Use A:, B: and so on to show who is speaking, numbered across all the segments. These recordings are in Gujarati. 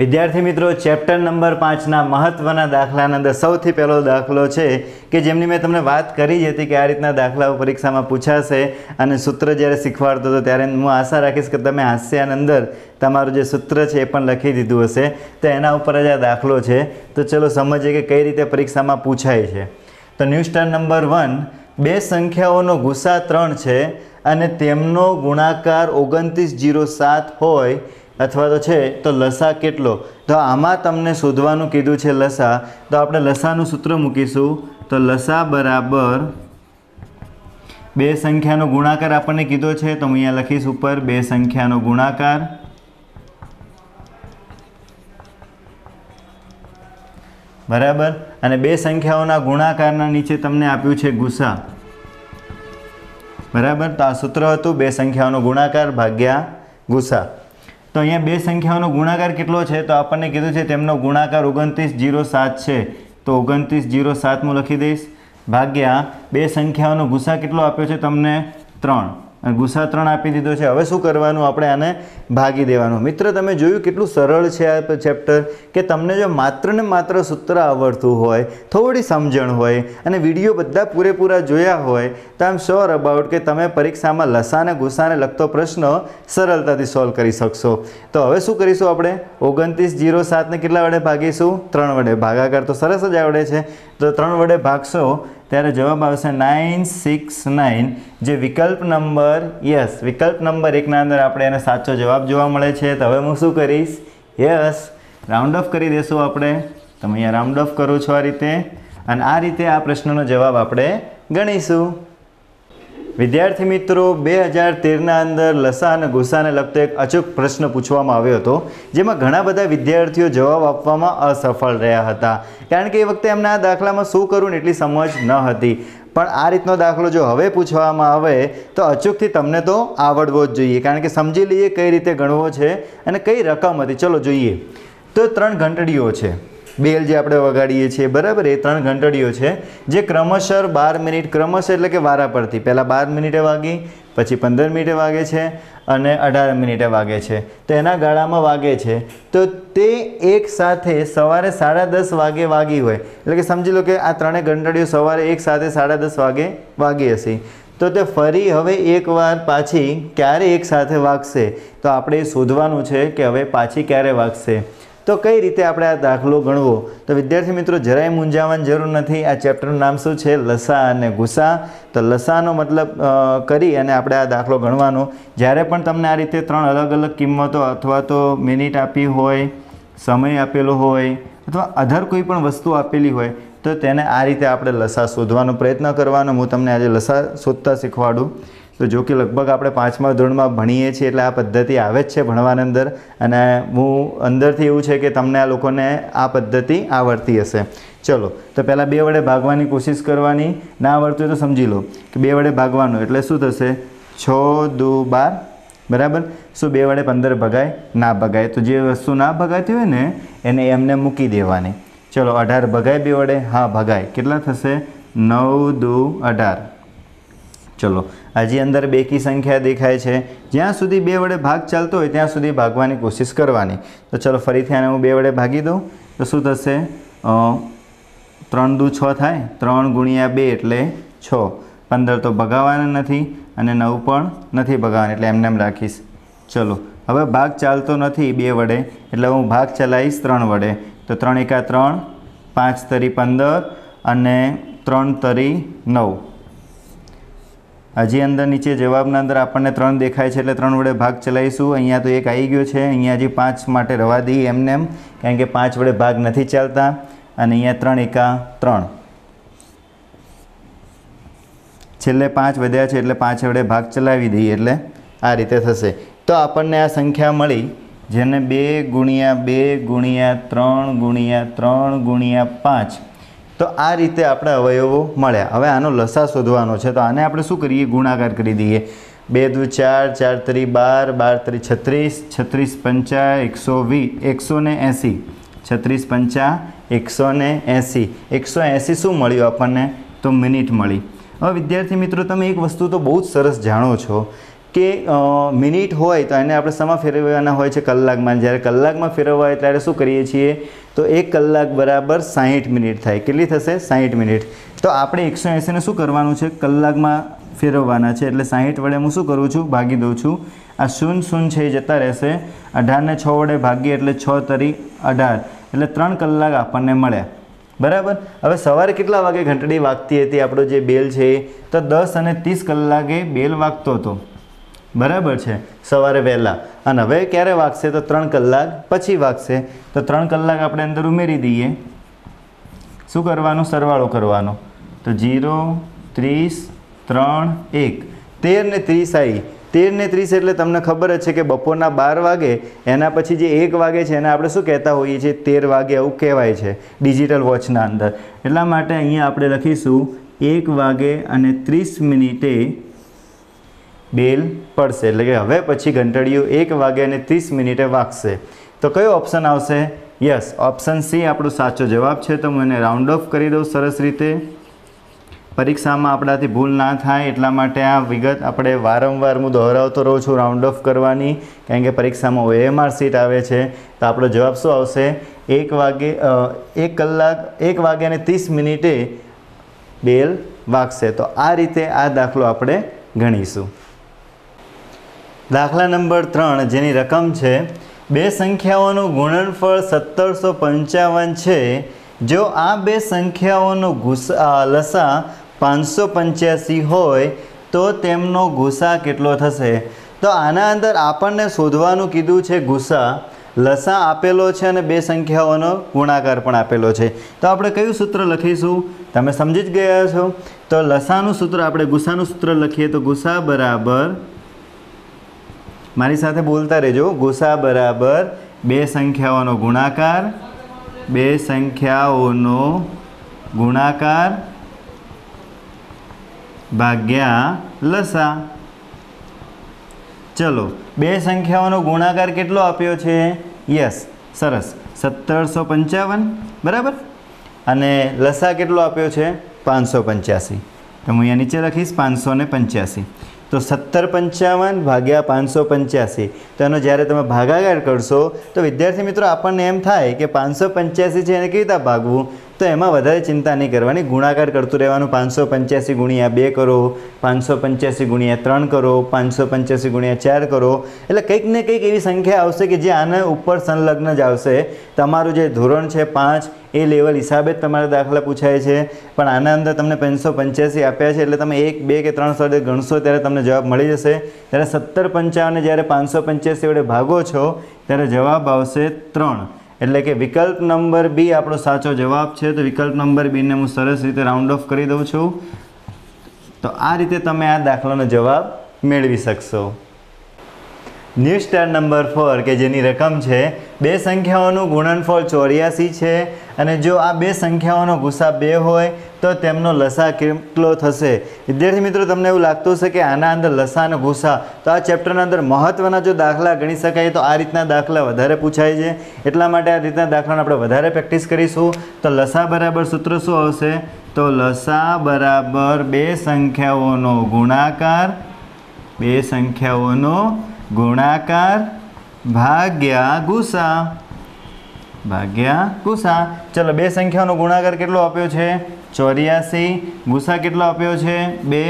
A: વિદ્યાર્થી મિત્રો ચેપ્ટર નંબર પાંચના મહત્ત્વના દાખલાના અંદર સૌથી પહેલો દાખલો છે કે જેમની મેં તમને વાત કરી જ હતી કે આ રીતના દાખલાઓ પરીક્ષામાં પૂછાશે અને સૂત્ર જ્યારે શીખવાડતો હતો ત્યારે હું આશા રાખીશ કે તમે હાસ્યાની અંદર તમારું જે સૂત્ર છે એ પણ લખી દીધું હશે તો એના ઉપર જ આ દાખલો છે તો ચલો સમજીએ કે કઈ રીતે પરીક્ષામાં પૂછાય છે તો ન્યૂ નંબર વન બે સંખ્યાઓનો ગુસ્સા ત્રણ છે અને તેમનો ગુણાકાર ઓગણત્રીસ જીરો સાત હોય અથવા તો છે તો લસા કેટલો તો આમાં તમને શોધવાનું કીધું છે લસા તો આપણે લસાનું સૂત્ર મૂકીશું તો લસા બરાબર બે સંખ્યાનો ગુણાકાર આપણને કીધો છે તો હું અહીંયા લખીશ ઉપર બે સંખ્યાનો ગુણાકાર બરાબર અને બે સંખ્યાઓના ગુણાકારના નીચે તમને આપ્યું છે ગુસા બરાબર તો આ સૂત્ર હતું બે સંખ્યાઓનો ગુણાકાર ભાગ્યા ગુસા તો અહીંયા બે સંખ્યાઓનો ગુણાકાર કેટલો છે તો આપણને કીધું છે તેમનો ગુણાકાર ઓગણત્રીસ જીરો સાત છે તો ઓગણત્રીસ જીરો સાતમું લખી દઈશ ભાગ્યા બે સંખ્યાઓનો ગુસા કેટલો આપ્યો છે તમને ત્રણ ગુસા ત્રણ આપી દીધો છે હવે શું કરવાનું આપણે આને ભાગી દેવાનું મિત્ર તમે જોયું કેટલું સરળ છે આ ચેપ્ટર કે તમને જો માત્ર ને માત્ર સૂત્ર આવડતું હોય થોડી સમજણ હોય અને વિડીયો બધા પૂરેપૂરા જોયા હોય તો આમ શ્યોર અબાઉટ કે તમે પરીક્ષામાં લસાને ગુસાને લગતો પ્રશ્ન સરળતાથી સોલ્વ કરી શકશો તો હવે શું કરીશું આપણે ઓગણત્રીસ જીરો સાતને કેટલા વડે ભાગીશું ત્રણ વડે ભાગાકાર તો સરસ જ આવડે છે તો ત્રણ વડે ભાગશો ત્યારે જવાબ આવશે નાઇન સિક્સ નાઇન જે વિકલ્પ નંબર યસ વિકલ્પ નંબર એકના અંદર આપણે એને સાચો જવાબ જોવા મળે છે તો હવે હું શું કરીશ યસ રાઉન્ડ ઓફ કરી દેશું આપણે તમે અહીંયા રાઉન્ડ ઓફ કરું છો આ રીતે અને આ રીતે આ પ્રશ્નનો જવાબ આપણે ગણીશું વિદ્યાર્થી મિત્રો બે હજાર તેરના અંદર લસા અને ગુસાને લગતો એક અચૂક પ્રશ્ન પૂછવામાં આવ્યો હતો જેમાં ઘણા બધા વિદ્યાર્થીઓ જવાબ આપવામાં અસફળ રહ્યા હતા કારણ કે એ વખતે એમને આ દાખલામાં શું કરવું એટલી સમજ ન હતી પણ આ રીતનો દાખલો જો હવે પૂછવામાં આવે તો અચૂકથી તમને તો આવડવો જ જોઈએ કારણ કે સમજી લઈએ કઈ રીતે ગણવો છે અને કઈ રકમ હતી ચલો જોઈએ તો ત્રણ ઘંટડીઓ છે બેલ જે આપણે વગાડીએ છીએ બરાબર એ ત્રણ ઘંટડીઓ છે જે ક્રમશર બાર મિનિટ ક્રમશઃ એટલે કે વારા પરથી પહેલાં બાર મિનિટે વાગી પછી પંદર મિનિટે વાગે છે અને અઢાર મિનિટે વાગે છે તો એના ગાળામાં વાગે છે તો તે એક સાથે સવારે સાડા દસ વાગે વાગી હોય એટલે કે સમજી લો કે આ ત્રણેય ઘંટડીઓ સવારે એક સાથે સાડા દસ વાગે વાગી હશે તો તે ફરી હવે એકવાર પાછી ક્યારે એકસાથે વાગશે તો આપણે શોધવાનું છે કે હવે પાછી ક્યારે વાગશે તો કઈ રીતે આપણે આ દાખલો ગણવો તો વિદ્યાર્થી મિત્રો જરાય મૂંઝાવાની જરૂર નથી આ ચેપ્ટરનું નામ શું છે લસા અને ગુસા તો લસાનો મતલબ કરી અને આપણે આ દાખલો ગણવાનો જ્યારે પણ તમને આ રીતે ત્રણ અલગ અલગ કિંમતો અથવા તો મિનિટ આપી હોય સમય આપેલો હોય અથવા અધર કોઈ પણ વસ્તુ આપેલી હોય તો તેને આ રીતે આપણે લસા શોધવાનો પ્રયત્ન કરવાનો હું તમને આજે લસા શોધતા શીખવાડું તો જો કે લગભગ આપણે પાંચમા ધોરણમાં ભણીએ છીએ એટલે આ પદ્ધતિ આવે જ છે ભણવાની અંદર અને હું અંદરથી એવું છે કે તમને આ લોકોને આ પદ્ધતિ આવડતી હશે ચલો તો પહેલાં બે વડે ભાગવાની કોશિશ કરવાની ના આવડતું હોય તો સમજી લો કે બે વડે ભાગવાનું એટલે શું થશે છ દુ બાર બરાબર શું બે વડે પંદર ભગાય ના ભગાય તો જે વસ્તુ ના ભગાતી હોય ને એને એમને મૂકી દેવાની ચલો અઢાર ભગાય બે વડે હા ભગાય કેટલા થશે નવ દુ અઢાર ચલો આજે અંદર બેકી સંખ્યા દેખાય છે જ્યાં સુધી બે વડે ભાગ ચાલતો હોય ત્યાં સુધી ભાગવાની કોશિશ કરવાની તો ચલો ફરીથી આને હું બે વડે ભાગી દઉં તો શું થશે ત્રણ દુ છ થાય ત્રણ ગુણ્યા બે એટલે છ પંદર તો ભગાવાના નથી અને નવ પણ નથી ભગાવાના એટલે એમને એમ રાખીશ ચલો હવે ભાગ ચાલતો નથી બે વડે એટલે હું ભાગ ચલાવીશ ત્રણ વડે તો ત્રણ એકા ત્રણ પાંચ તરી પંદર અને ત્રણ તરી નવ હજી અંદર નીચે જવાબના અંદર આપણને ત્રણ દેખાય છે એટલે ત્રણ વડે ભાગ ચલાવીશું અહીંયા તો એક આવી ગયો છે અહીંયા હજી પાંચ માટે રવા દઈએ એમને એમ કારણ કે પાંચ વડે ભાગ નથી ચાલતા અને અહીંયા ત્રણ એકા ત્રણ છેલ્લે પાંચ વધ્યા છે એટલે પાંચ વડે ભાગ ચલાવી દઈએ એટલે આ રીતે થશે તો આપણને આ સંખ્યા મળી જેને બે ગુણ્યા બે ગુણ્યા ત્રણ ગુણ્યા ત્રણ ગુણ્યા પાંચ તો આ રીતે આપણે અવયવો મળ્યા હવે આનો લસા શોધવાનો છે તો આને આપણે શું કરીએ ગુણાકાર કરી દઈએ બે દુ ચાર ચાર ત્રી બાર બાર ત્રી છત્રીસ છત્રીસ પંચા એકસો વી એકસો ને એંસી છત્રીસ પંચા એકસો ને એંસી એકસો એંસી શું મળ્યું આપણને તો મિનિટ મળી હવે વિદ્યાર્થી મિત્રો તમે એક વસ્તુ તો બહુ જ સરસ જાણો છો કે મિનિટ હોય તો એને આપણે શમાં ફેરવવાના હોય છે કલાકમાં જ્યારે કલાકમાં ફેરવવા હોય ત્યારે શું કરીએ છીએ તો એક કલાક બરાબર સાહીઠ મિનિટ થાય કેટલી થશે સાહીઠ મિનિટ તો આપણે એકસો એંસીને શું કરવાનું છે કલાકમાં ફેરવવાના છે એટલે સાહીઠ વડે હું શું કરું છું ભાગી દઉં છું આ શૂન શૂન છે એ જતા રહેશે અઢારને છ વડે ભાગીએ એટલે છ તરી અઢાર એટલે ત્રણ કલાક આપણને મળ્યા બરાબર હવે સવારે કેટલા વાગે ઘંટડી વાગતી હતી આપણો જે બેલ છે તો દસ અને ત્રીસ કલાકે બેલ વાગતો હતો બરાબર છે સવારે વહેલા અને હવે ક્યારે વાગશે તો ત્રણ કલાક પછી વાગશે તો ત્રણ કલાક આપણે અંદર ઉમેરી દઈએ શું કરવાનું સરવાળો કરવાનો તો જીરો ત્રીસ ત્રણ એક તેર ને ત્રીસ આવી તેર ને ત્રીસ એટલે તમને ખબર જ છે કે બપોરના બાર વાગે એના પછી જે એક વાગે છે એને આપણે શું કહેતા હોઈએ છીએ તેર વાગે આવું કહેવાય છે ડિજિટલ વોચના અંદર એટલા માટે અહીંયા આપણે લખીશું એક વાગે અને ત્રીસ મિનિટે બેલ પડશે એટલે કે હવે પછી ઘંટડિયું એક વાગે અને ત્રીસ મિનિટે વાગશે તો કયો ઓપ્શન આવશે યસ ઓપ્શન સી આપણો સાચો જવાબ છે તો હું એને રાઉન્ડ ઓફ કરી દઉં સરસ રીતે પરીક્ષામાં આપણાથી ભૂલ ના થાય એટલા માટે આ વિગત આપણે વારંવાર હું દોહરાવતો રહું છું રાઉન્ડ ઓફ કરવાની કારણ કે પરીક્ષામાં ઓએમઆર સીટ આવે છે તો આપણો જવાબ શું આવશે એક વાગે એક કલાક એક વાગે અને ત્રીસ મિનિટે બેલ વાગશે તો આ રીતે આ દાખલો આપણે ગણીશું દાખલા નંબર ત્રણ જેની રકમ છે બે સંખ્યાઓનું ગુણનફળ સત્તરસો પંચાવન છે જો આ બે સંખ્યાઓનો ગુસા લસા પાંચસો પંચ્યાસી હોય તો તેમનો ગુસ્સા કેટલો થશે તો આના અંદર આપણને શોધવાનું કીધું છે ગુસ્સા લસા આપેલો છે અને બે સંખ્યાઓનો ગુણાકાર પણ આપેલો છે તો આપણે કયું સૂત્ર લખીશું તમે સમજી જ ગયા છો તો લસાનું સૂત્ર આપણે ગુસ્સાનું સૂત્ર લખીએ તો ગુસ્સા બરાબર મારી સાથે બોલતા રહેજો ગુસા બરાબર બે સંખ્યાઓનો ગુણાકાર બે સંખ્યાઓનો ગુણાકાર ભાગ્યા લસા ચલો બે સંખ્યાઓનો ગુણાકાર કેટલો આપ્યો છે યસ સરસ સત્તરસો પંચાવન બરાબર અને લસા કેટલો આપ્યો છે પાંચસો પંચ્યાસી તો હું અહીંયા નીચે લખીશ પાંચસો ને પંચ્યાસી તો સત્તર પંચાવન ભાગ્યા પાંચસો પંચ્યાસી તો એનો જ્યારે તમે ભાગાકાર કરશો તો વિદ્યાર્થી મિત્રો આપણને એમ થાય કે પાંચસો પંચ્યાસી છે એને કેવી રીતે ભાગવું તો એમાં વધારે ચિંતા નહીં કરવાની ગુણાકાર કરતું રહેવાનું પાંચસો પંચ્યાસી ગુણ્યા બે કરો પાંચસો પંચ્યાસી ગુણ્યા ત્રણ કરો પાંચસો પંચ્યાસી ગુણ્યા ચાર કરો એટલે કંઈક ને કંઈક એવી સંખ્યા આવશે કે જે આના ઉપર સંલગ્ન જ આવશે તમારું જે ધોરણ છે પાંચ એ લેવલ હિસાબે જ તમારા દાખલા પૂછાય છે પણ આના અંદર તમને પાંચસો પંચ્યાસી આપ્યા છે એટલે તમે એક બે કે ત્રણ સ્થળે ગણશો ત્યારે તમને જવાબ મળી જશે ત્યારે સત્તર પંચાવનને જ્યારે પાંચસો પંચ્યાસી વડે ભાગો છો ત્યારે જવાબ આવશે ત્રણ એટલે કે વિકલ્પ નંબર બી આપણો સાચો જવાબ છે તો વિકલ્પ નંબર બીને હું સરસ રીતે રાઉન્ડ ઓફ કરી દઉં છું તો આ રીતે તમે આ દાખલાનો જવાબ મેળવી શકશો ન્યૂ સ્ટાર નંબર ફોર કે જેની રકમ છે બે સંખ્યાઓનું ગુણનફળ ચોર્યાસી છે અને જો આ બે સંખ્યાઓનો ગુસ્સા બે હોય તો તેમનો લસા કેટલો થશે વિદ્યાર્થી મિત્રો તમને એવું લાગતું હશે કે આના અંદર લસાનો ગુસ્સા તો આ ચેપ્ટરના અંદર મહત્ત્વના જો દાખલા ગણી શકાય તો આ રીતના દાખલા વધારે પૂછાય છે એટલા માટે આ રીતના દાખલાને આપણે વધારે પ્રેક્ટિસ કરીશું તો લસા બરાબર સૂત્ર શું આવશે તો લસા બરાબર બે સંખ્યાઓનો ગુણાકાર બે સંખ્યાઓનો ગુણાકાર ભાગ્યા ગુસા ભાગ્યા ગુસા ચલો બે સંખ્યાનો ગુણાકાર કેટલો આપ્યો છે ચોર્યાસી ગુસા કેટલો આપ્યો છે બે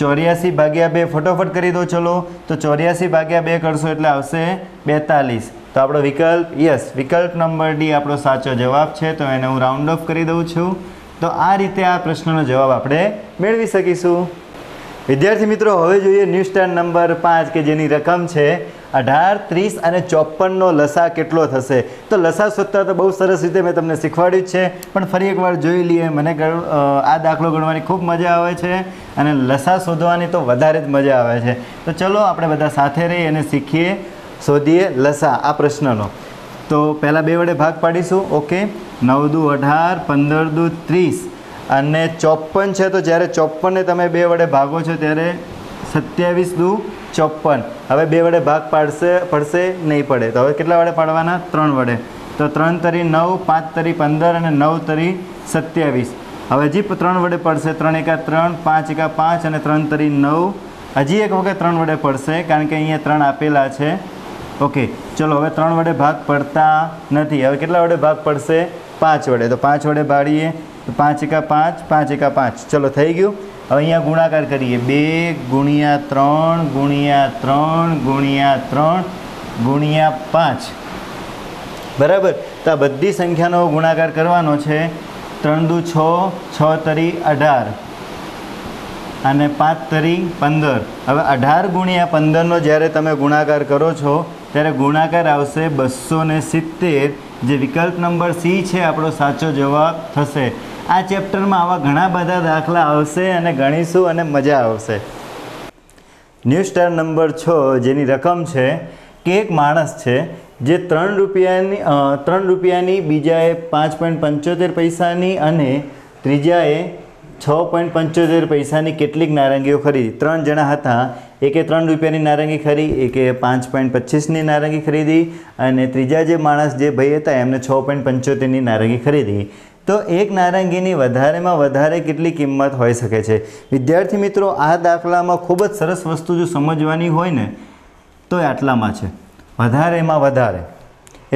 A: ચોર્યાસી ભાગ્યા બે ફટોફટ કરી દો ચલો તો ચોર્યાસી ભાગ્યા બે કરશો એટલે આવશે બેતાલીસ તો આપણો વિકલ્પ યસ વિકલ્પ નંબર ડી આપણો સાચો જવાબ છે તો એને હું રાઉન્ડ ઓફ કરી દઉં છું તો આ રીતે આ પ્રશ્નનો જવાબ આપણે મેળવી શકીશું વિદ્યાર્થી મિત્રો હવે જોઈએ ન્યૂ સ્ટેન્ડ નંબર પાંચ કે જેની રકમ છે અઢાર ત્રીસ અને ચોપનનો લસા કેટલો થશે તો લસા શોધતા તો બહુ સરસ રીતે મેં તમને શીખવાડ્યું જ છે પણ ફરી એકવાર જોઈ લઈએ મને આ દાખલો ગણવાની ખૂબ મજા આવે છે અને લસા શોધવાની તો વધારે જ મજા આવે છે તો ચલો આપણે બધા સાથે રહી અને શીખીએ શોધીએ લસા આ પ્રશ્નનો તો પહેલાં બે વડે ભાગ પાડીશું ઓકે નવ દુ અઢાર પંદર દુ ત્રીસ અને ચોપન છે તો જ્યારે ચોપનને તમે બે વડે ભાગો છો ત્યારે સત્યાવીસ દુ ચોપન હવે બે વડે ભાગ પાડશે પડશે નહીં પડે તો હવે કેટલા વડે પાડવાના ત્રણ વડે તો ત્રણ તરી નવ પાંચ તરી પંદર અને નવ તરી સત્યાવીસ હવે હજી ત્રણ વડે પડશે ત્રણ એકા ત્રણ પાંચ એકા પાંચ અને ત્રણ તરી નવ હજી એક વખત ત્રણ વડે પડશે કારણ કે અહીંયા ત્રણ આપેલા છે ઓકે ચલો હવે ત્રણ વડે ભાગ પડતા નથી હવે કેટલા વડે ભાગ પડશે પાંચ વડે તો પાંચ વડે ભાડીએ પાંચ એકા પાંચ પાંચ એકા પાંચ ચલો થઈ ગયું હવે અહીંયા ગુણાકાર કરીએ બે ગુણ્યા ત્રણ ગુણ્યા ત્રણ ગુણ્યા ત્રણ ગુણ્યા પાંચ બરાબર તો આ બધી સંખ્યાનો ગુણાકાર કરવાનો છે ત્રણ દુ છ છ તરી અઢાર અને પાંચ તરી પંદર હવે અઢાર ગુણ્યા પંદરનો જ્યારે તમે ગુણાકાર કરો છો ત્યારે ગુણાકાર આવશે બસો ને સિત્તેર જે વિકલ્પ નંબર સી છે આપણો સાચો જવાબ થશે આ ચેપ્ટરમાં આવા ઘણા બધા દાખલા આવશે અને ગણીશું અને મજા આવશે ન્યૂ સ્ટાર નંબર છ જેની રકમ છે કે એક માણસ છે જે ત્રણ રૂપિયાની ત્રણ રૂપિયાની બીજાએ પાંચ પોઈન્ટ પંચોતેર પૈસાની અને ત્રીજાએ છ પોઈન્ટ પંચોતેર પૈસાની કેટલીક નારંગીઓ ખરીદી ત્રણ જણા હતા એકે ત્રણ રૂપિયાની નારંગી ખરી એકે પાંચ પોઈન્ટ પચીસની નારંગી ખરીદી અને ત્રીજા જે માણસ જે ભાઈ હતા એમને છ પોઈન્ટ પંચોતેરની નારંગી ખરીદી તો એક નારંગીની વધારેમાં વધારે કેટલી કિંમત હોઈ શકે છે વિદ્યાર્થી મિત્રો આ દાખલામાં ખૂબ જ સરસ વસ્તુ જો સમજવાની હોય ને તો એ આટલામાં છે વધારેમાં વધારે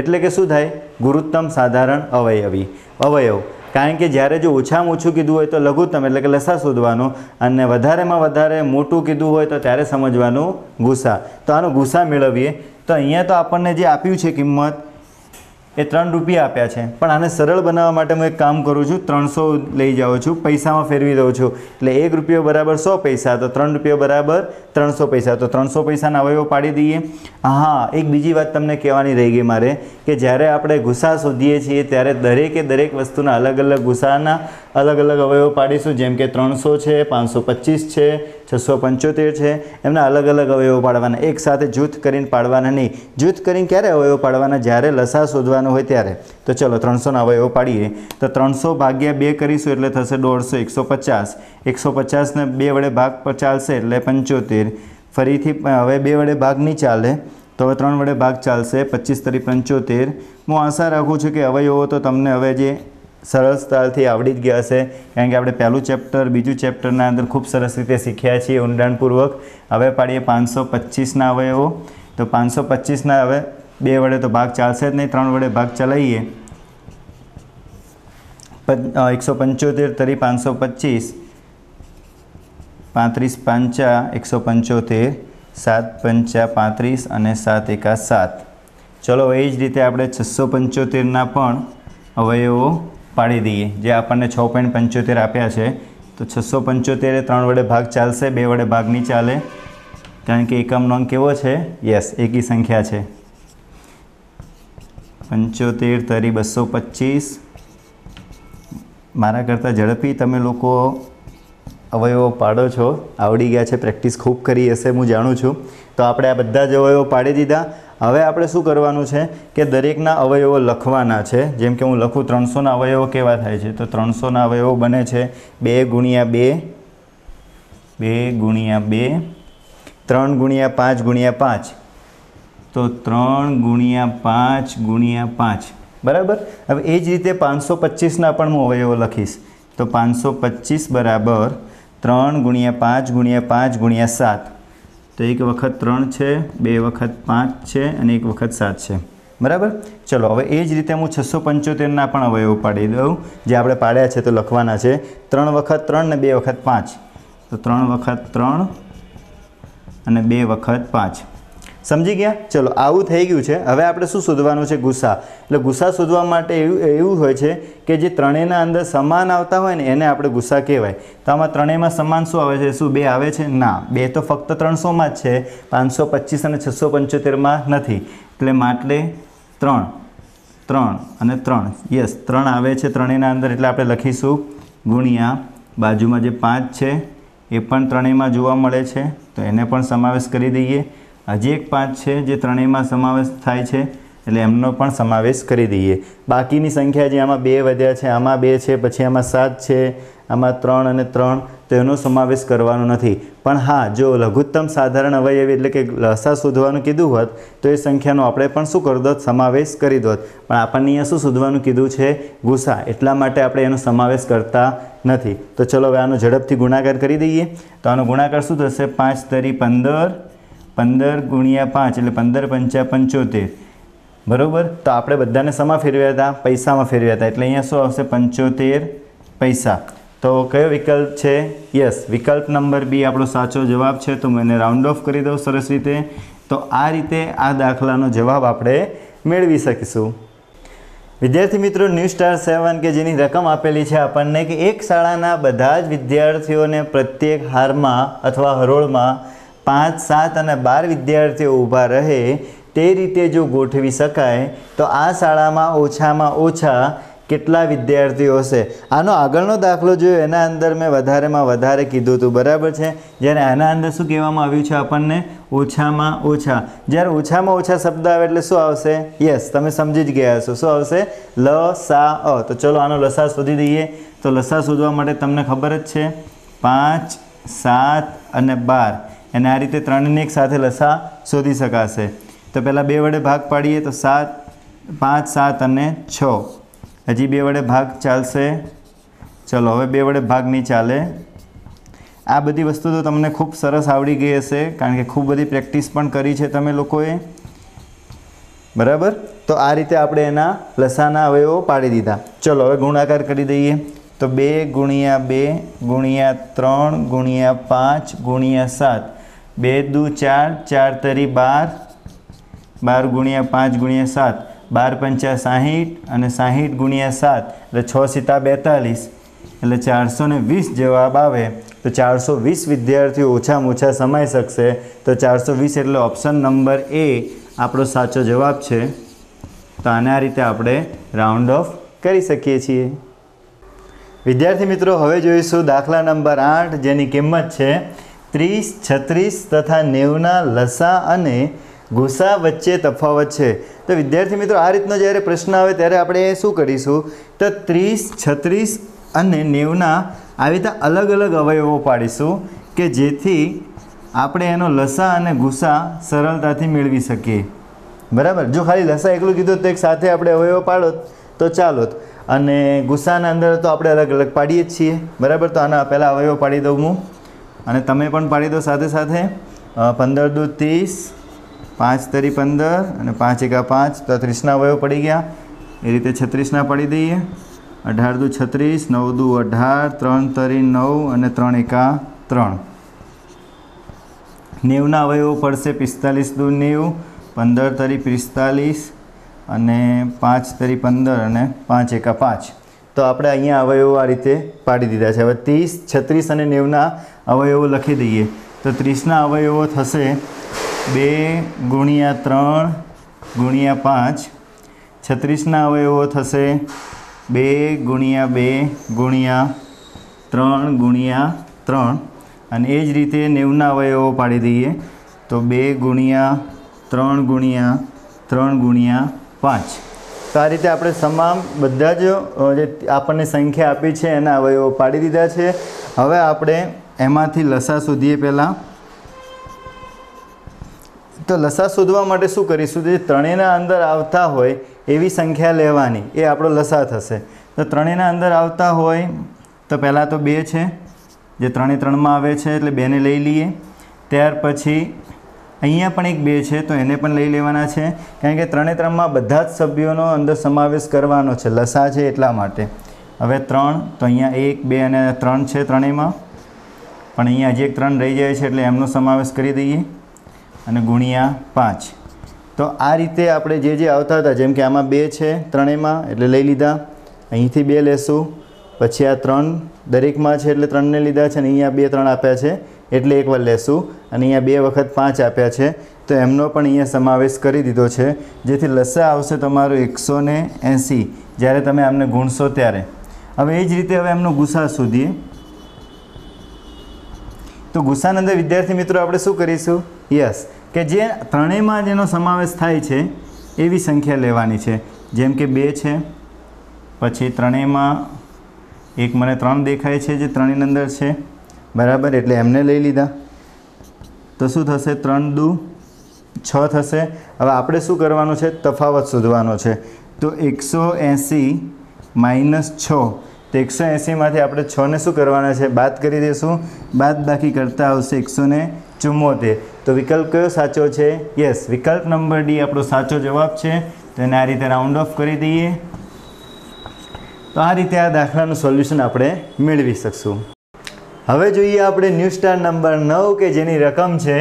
A: એટલે કે શું થાય ગુરુત્તમ સાધારણ અવયવી અવયવ કારણ કે જ્યારે જો ઓછામાં ઓછું કીધું હોય તો લઘુત્તમ એટલે કે લસા શોધવાનું અને વધારેમાં વધારે મોટું કીધું હોય તો ત્યારે સમજવાનું ગુસ્સા તો આનો ગુસ્સા મેળવીએ તો અહીંયા તો આપણને જે આપ્યું છે કિંમત એ ત્રણ રૂપિયા આપ્યા છે પણ આને સરળ બનાવવા માટે હું એક કામ કરું છું ત્રણસો લઈ જાઉં છું પૈસામાં ફેરવી દઉં છું એટલે એક રૂપિયો બરાબર સો પૈસા તો ત્રણ રૂપિયો બરાબર ત્રણસો પૈસા તો ત્રણસો પૈસાના અવયવો પાડી દઈએ હા એક બીજી વાત તમને કહેવાની રહી ગઈ મારે કે જ્યારે આપણે ગુસ્સા શોધીએ છીએ ત્યારે દરેકે દરેક વસ્તુના અલગ અલગ ગુસ્સાના અલગ અલગ અવયવો પાડીશું જેમ કે ત્રણસો છે પાંચસો પચીસ છે છસો પંચોતેર છે એમના અલગ અલગ અવયવો પાડવાના એક સાથે જૂથ કરીને પાડવાના નહીં જૂથ કરીને ક્યારે અવયવો પાડવાના જ્યારે લસા શોધવાનો હોય ત્યારે તો ચલો ત્રણસોના અવયવો પાડીએ તો ત્રણસો ભાગ્યા બે કરીશું એટલે થશે દોઢસો એકસો પચાસ એકસો પચાસને બે વડે ભાગ ચાલશે એટલે પંચોતેર ફરીથી હવે બે વડે ભાગ નહીં ચાલે તો હવે ત્રણ વડે ભાગ ચાલશે પચીસ તરી પંચોતેર હું આશા રાખું છું કે અવયવો તો તમને હવે જે સરસતાથી આવડી જ ગયા હશે કારણ કે આપણે પહેલું ચેપ્ટર બીજું ચેપ્ટરના અંદર ખૂબ સરસ રીતે શીખ્યા છીએ ઊંડાણપૂર્વક હવે પાડીએ પાંચસો પચીસના અવયવો તો પાંચસો પચીસના હવે બે વડે તો ભાગ ચાલશે જ નહીં ત્રણ વડે ભાગ ચલાવીએ એકસો પંચોતેર તરી પાંચસો પચીસ પાંત્રીસ પાંચા એકસો પંચોતેર સાત પંચા પાંત્રીસ અને સાત એકા સાત ચલો એ જ રીતે આપણે છસો પંચોતેરના પણ અવયવો પાડી દઈએ જે આપણને છ પોઈન્ટ પંચોતેર આપ્યા છે તો છસો પંચોતેરે ત્રણ વડે ભાગ ચાલશે બે વડે ભાગ નહીં ચાલે કારણ કે એકમનો અંક કેવો છે યસ એકી સંખ્યા છે પંચોતેર તરી બસો પચીસ મારા કરતાં ઝડપી તમે લોકો અવયવો પાડો છો આવડી ગયા છે પ્રેક્ટિસ ખૂબ કરી હશે હું જાણું છું તો આપણે આ બધા જ અવયવો પાડી દીધા હવે આપણે શું કરવાનું છે કે દરેકના અવયવો લખવાના છે જેમ કે હું લખું ત્રણસોના અવયવો કેવા થાય છે તો ત્રણસોના અવયવો બને છે બે ગુણ્યા બે બે ગુણ્યા બે ત્રણ ગુણ્યા પાંચ ગુણ્યા પાંચ તો ત્રણ ગુણ્યા પાંચ ગુણ્યા પાંચ બરાબર હવે એ જ રીતે પાંચસો પચીસના પણ હું અવયવો લખીશ તો પાંચસો પચીસ બરાબર ત્રણ ગુણ્યા પાંચ ગુણ્યા પાંચ ગુણ્યા સાત તો એક વખત ત્રણ છે બે વખત પાંચ છે અને એક વખત સાત છે બરાબર ચલો હવે એ જ રીતે હું છસો પંચોતેરના પણ અવયવ પાડી દઉં જે આપણે પાડ્યા છે તો લખવાના છે ત્રણ વખત ત્રણ ને બે વખત પાંચ તો ત્રણ વખત ત્રણ અને બે વખત પાંચ સમજી ગયા ચલો આવું થઈ ગયું છે હવે આપણે શું શોધવાનું છે ગુસ્સા એટલે ગુસ્સા શોધવા માટે એવું એવું હોય છે કે જે ત્રણેયના અંદર સમાન આવતા હોય ને એને આપણે ગુસ્સા કહેવાય તો આમાં ત્રણેયમાં સમાન શું આવે છે શું બે આવે છે ના બે તો ફક્ત ત્રણસોમાં જ છે પાંચસો પચીસ અને છસો પંચોતેરમાં નથી એટલે માટલે ત્રણ ત્રણ અને ત્રણ યસ ત્રણ આવે છે ત્રણેયના અંદર એટલે આપણે લખીશું ગુણ્યા બાજુમાં જે પાંચ છે એ પણ ત્રણેયમાં જોવા મળે છે તો એને પણ સમાવેશ કરી દઈએ હજી એક પાંચ છે જે ત્રણેયમાં સમાવેશ થાય છે એટલે એમનો પણ સમાવેશ કરી દઈએ બાકીની સંખ્યા જે આમાં બે વધ્યા છે આમાં બે છે પછી આમાં સાત છે આમાં ત્રણ અને ત્રણ તેનો સમાવેશ કરવાનો નથી પણ હા જો લઘુત્તમ સાધારણ અવયવી એટલે કે લસા શોધવાનું કીધું હોત તો એ સંખ્યાનો આપણે પણ શું કરી દોત સમાવેશ કરી દોત પણ આપણને અહીંયા શું શોધવાનું કીધું છે ગુસા એટલા માટે આપણે એનો સમાવેશ કરતા નથી તો ચલો હવે આનો ઝડપથી ગુણાકાર કરી દઈએ તો આનો ગુણાકાર શું થશે પાંચ તરી પંદર પંદર ગુણ્યા પાંચ એટલે પંદર પંચા પંચોતેર બરાબર તો આપણે બધાને શમાં ફેરવ્યા હતા પૈસામાં ફેરવ્યા હતા એટલે અહીંયા શું આવશે પંચોતેર પૈસા તો કયો વિકલ્પ છે યસ વિકલ્પ નંબર બી આપણો સાચો જવાબ છે તો મને રાઉન્ડ ઓફ કરી દઉં સરસ રીતે તો આ રીતે આ દાખલાનો જવાબ આપણે મેળવી શકીશું વિદ્યાર્થી મિત્રો ન્યૂ સ્ટાર સેવન કે જેની રકમ આપેલી છે આપણને કે એક શાળાના બધા જ વિદ્યાર્થીઓને પ્રત્યેક હારમાં અથવા હરોળમાં પાંચ સાત અને બાર વિદ્યાર્થીઓ ઊભા રહે તે રીતે જો ગોઠવી શકાય તો આ શાળામાં ઓછામાં ઓછા કેટલા વિદ્યાર્થીઓ હશે આનો આગળનો દાખલો જોયો એના અંદર મેં વધારેમાં વધારે કીધું હતું બરાબર છે જ્યારે આના અંદર શું કહેવામાં આવ્યું છે આપણને ઓછામાં ઓછા જ્યારે ઓછામાં ઓછા શબ્દ આવે એટલે શું આવશે યસ તમે સમજી જ ગયા છો શું આવશે લ સા અ તો ચલો આનો લસા શોધી દઈએ તો લસા શોધવા માટે તમને ખબર જ છે પાંચ સાત અને બાર અને આ રીતે ત્રણને એક સાથે લસા શોધી શકાશે તો પહેલાં બે વડે ભાગ પાડીએ તો સાત પાંચ સાત અને છ હજી બે વડે ભાગ ચાલશે ચલો હવે બે વડે ભાગ નહીં ચાલે આ બધી વસ્તુ તો તમને ખૂબ સરસ આવડી ગઈ હશે કારણ કે ખૂબ બધી પ્રેક્ટિસ પણ કરી છે તમે લોકોએ બરાબર તો આ રીતે આપણે એના લસાના અવયવો પાડી દીધા ચલો હવે ગુણાકાર કરી દઈએ તો બે ગુણ્યા બે ગુણ્યા ત્રણ ગુણ્યા પાંચ ગુણ્યા સાત બે દુ ચાર ચાર તરી બાર બાર ગુણ્યા પાંચ ગુણ્યા સાત બાર પંચા સાહીઠ અને સાહીઠ ગુણ્યા સાત એટલે છ સીતા બેતાલીસ એટલે ચારસો ને વીસ જવાબ આવે તો ચારસો વીસ વિદ્યાર્થીઓ ઓછામાં ઓછા સમાઈ શકશે તો ચારસો વીસ એટલે ઓપ્શન નંબર એ આપણો સાચો જવાબ છે તો આને આ રીતે આપણે રાઉન્ડ ઓફ કરી શકીએ છીએ વિદ્યાર્થી મિત્રો હવે જોઈશું દાખલા નંબર આઠ જેની કિંમત છે ત્રીસ છત્રીસ તથા નેવના લસા અને ગુસા વચ્ચે તફાવત છે તો વિદ્યાર્થી મિત્રો આ રીતનો જ્યારે પ્રશ્ન આવે ત્યારે આપણે શું કરીશું તો ત્રીસ છત્રીસ અને નેવના આવી રીતે અલગ અલગ અવયવો પાડીશું કે જેથી આપણે એનો લસા અને ગુસા સરળતાથી મેળવી શકીએ બરાબર જો ખાલી લસા એકલું કીધું તો એક સાથે આપણે અવયવો પાડો તો ચાલો અને ગુસ્સાના અંદર તો આપણે અલગ અલગ પાડીએ જ છીએ બરાબર તો આના પહેલાં અવયવો પાડી દઉં હું અને તમે પણ પાડી દો સાથે સાથે પંદર દૂ ત્રીસ પાંચ તરી પંદર અને પાંચ એકા પાંચ તો ત્રીસના અવયવ પડી ગયા એ રીતે છત્રીસના પાડી દઈએ અઢાર દૂ છત્રીસ નવ દૂ અઢાર ત્રણ તરી નવ અને ત્રણ એકા ત્રણ નેવના અવયવો પડશે પિસ્તાલીસ દુ નેવું પંદર તરી પિસ્તાલીસ અને પાંચ તરી પંદર અને પાંચ એકા પાંચ તો આપણે અહીંયા અવયવો આ રીતે પાડી દીધા છે હવે ત્રીસ છત્રીસ અને નેવના અવયવો લખી દઈએ તો ત્રીસના અવયવો થશે બે ગુણ્યા ત્રણ ગુણ્યા પાંચ છત્રીસના અવયવો થશે બે ગુણ્યા બે ગુણ્યા ત્રણ ગુણ્યા ત્રણ અને એ જ રીતે નેવના અવયવો પાડી દઈએ તો બે ગુણ્યા ત્રણ ગુણ્યા ત્રણ ગુણ્યા પાંચ તો આ રીતે આપણે તમામ બધા જ જે આપણને સંખ્યા આપી છે એના અવયવો પાડી દીધા છે હવે આપણે એમાંથી લસા શોધીએ પહેલાં તો લસા શોધવા માટે શું કરીશું જે ત્રણેયના અંદર આવતા હોય એવી સંખ્યા લેવાની એ આપણો લસા થશે તો ત્રણેયના અંદર આવતા હોય તો પહેલાં તો બે છે જે ત્રણે ત્રણમાં આવે છે એટલે બેને લઈ લઈએ ત્યાર પછી અહીંયા પણ એક બે છે તો એને પણ લઈ લેવાના છે કારણ કે ત્રણે ત્રણમાં બધા જ સભ્યોનો અંદર સમાવેશ કરવાનો છે લસા છે એટલા માટે હવે ત્રણ તો અહીંયા એક બે અને ત્રણ છે ત્રણેયમાં પણ અહીંયા હજી એક ત્રણ રહી જાય છે એટલે એમનો સમાવેશ કરી દઈએ અને ગુણ્યા પાંચ તો આ રીતે આપણે જે જે આવતા હતા જેમ કે આમાં બે છે ત્રણેયમાં એટલે લઈ લીધા અહીંથી બે લેશું પછી આ ત્રણ દરેકમાં છે એટલે ત્રણને લીધા છે અને અહીંયા બે ત્રણ આપ્યા છે એટલે એકવાર લેશું અને અહીંયા બે વખત પાંચ આપ્યા છે તો એમનો પણ અહીંયા સમાવેશ કરી દીધો છે જેથી લસા આવશે તમારું એકસો ને એંસી જ્યારે તમે આમને ગુણશો ત્યારે હવે એ જ રીતે હવે એમનો ગુસા શોધીએ તો ગુસ્સાની અંદર વિદ્યાર્થી મિત્રો આપણે શું કરીશું યસ કે જે ત્રણેયમાં જેનો સમાવેશ થાય છે એવી સંખ્યા લેવાની છે જેમ કે બે છે પછી ત્રણેયમાં એક મને ત્રણ દેખાય છે જે ત્રણેયની અંદર છે બરાબર એટલે એમને લઈ લીધા તો શું થશે ત્રણ દુ છ થશે હવે આપણે શું કરવાનું છે તફાવત શોધવાનો છે તો એકસો એંસી માઇનસ છ તો એકસો એંસીમાંથી આપણે છને શું કરવાના છે બાદ કરી દઈશું બાદ બાકી કરતાં આવશે એકસો ને ચુમ્મોતેર તો વિકલ્પ કયો સાચો છે યસ વિકલ્પ નંબર ડી આપણો સાચો જવાબ છે તો એને આ રીતે રાઉન્ડ ઓફ કરી દઈએ તો આ રીતે આ દાખલાનું સોલ્યુશન આપણે મેળવી શકશું હવે જોઈએ આપણે ન્યૂ સ્ટાર નંબર નવ કે જેની રકમ છે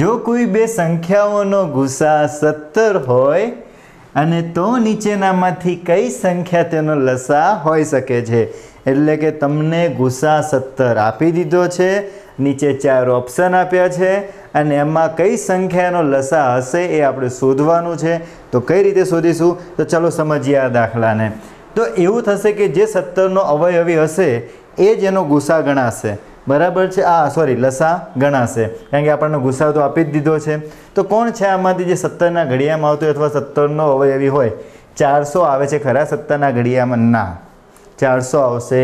A: જો કોઈ બે સંખ્યાઓનો ગુસા સત્તર હોય અને તો નીચેનામાંથી કઈ સંખ્યા તેનો લસા હોઈ શકે છે એટલે કે તમને ગુસા સત્તર આપી દીધો છે નીચે ચાર ઓપ્શન આપ્યા છે અને એમાં કઈ સંખ્યાનો લસા હશે એ આપણે શોધવાનું છે તો કઈ રીતે શોધીશું તો ચાલો સમજીએ આ દાખલાને તો એવું થશે કે જે સત્તરનો અવયવી હશે એ જ એનો ગુસ્સા ગણાશે બરાબર છે આ સોરી લસા ગણાશે કારણ કે આપણને ગુસ્સા તો આપી જ દીધો છે તો કોણ છે આમાંથી જે સત્તરના ઘડિયામાં આવતું અથવા સત્તરનો અવયવી હોય ચારસો આવે છે ખરા સત્તરના ઘડિયામાં ના ચારસો આવશે